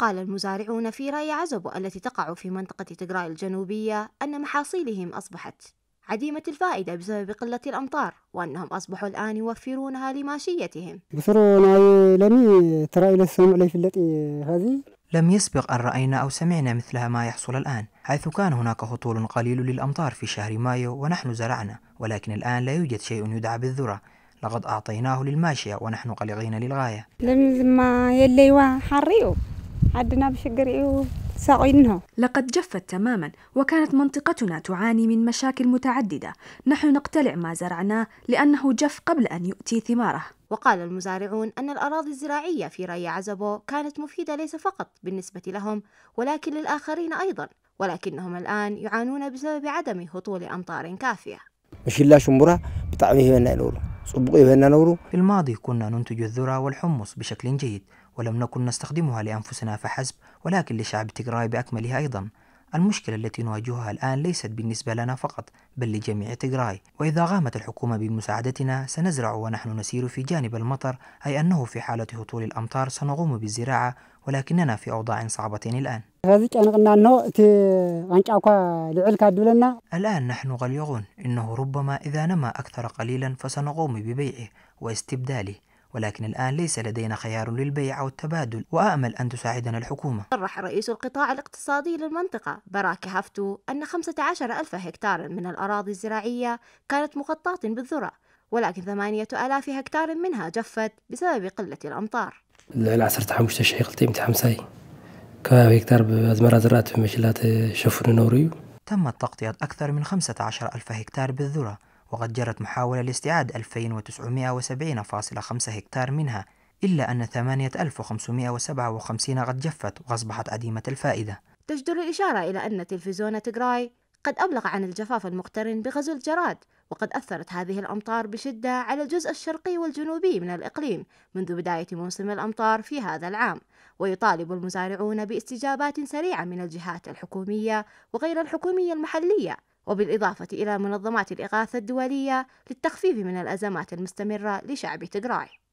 قال المزارعون في راي عزبو التي تقع في منطقة تجراي الجنوبية أن محاصيلهم أصبحت عديمة الفائدة بسبب قلة الأمطار وأنهم أصبحوا الآن يوفرونها لماشيتهم لم لم يسبق أن رأينا أو سمعنا مثل ما يحصل الآن حيث كان هناك هطول قليل للأمطار في شهر مايو ونحن زرعنا ولكن الآن لا يوجد شيء يدعى بالذرة لقد أعطيناه للماشية ونحن قلقين للغاية لم ما يلي حريو عدنا بشقر إيوه. ساقينها لقد جفت تماما وكانت منطقتنا تعاني من مشاكل متعددة نحن نقتلع ما زرعناه لأنه جف قبل أن يؤتي ثماره وقال المزارعون أن الأراضي الزراعية في ري عزبو كانت مفيدة ليس فقط بالنسبة لهم ولكن للآخرين أيضا ولكنهم الآن يعانون بسبب عدم هطول أمطار كافية مش الله شمبرة بتعميه الأولى في الماضي كنا ننتج الذرة والحمص بشكل جيد ولم نكن نستخدمها لأنفسنا فحسب ولكن لشعب تجراي بأكملها أيضا المشكلة التي نواجهها الآن ليست بالنسبة لنا فقط بل لجميع تجراي وإذا قامت الحكومة بمساعدتنا سنزرع ونحن نسير في جانب المطر أي أنه في حالة هطول الأمطار سنقوم بالزراعة ولكننا في أوضاع صعبة الآن الآن نحن غليغون إنه ربما إذا نما أكثر قليلا فسنقوم ببيعه واستبداله ولكن الآن ليس لدينا خيار للبيع أو التبادل وأأمل أن تساعدنا الحكومة صرح رئيس القطاع الاقتصادي للمنطقة براك هفتو أن 15 ألف هكتار من الأراضي الزراعية كانت مغطاة بالذرة ولكن 8000 هكتار منها جفت بسبب قلة الأمطار العصر تاع مش تشعي قلتي حمساي هكتار بأزمرة زراعة في مشلات شفر نوريو تمت تغطية أكثر من 15 ألف هكتار بالذرة وقد جرت محاولة لاستعاد 2970.5 هكتار منها إلا أن 8557 قد جفت وأصبحت عديمة الفائدة تجدر الإشارة إلى أن تلفزيون تيغراي قد أبلغ عن الجفاف المقترن بغزو الجراد وقد أثرت هذه الأمطار بشدة على الجزء الشرقي والجنوبي من الإقليم منذ بداية موسم الأمطار في هذا العام ويطالب المزارعون باستجابات سريعة من الجهات الحكومية وغير الحكومية المحلية وبالإضافة إلى منظمات الإغاثة الدولية للتخفيف من الأزمات المستمرة لشعب تجراي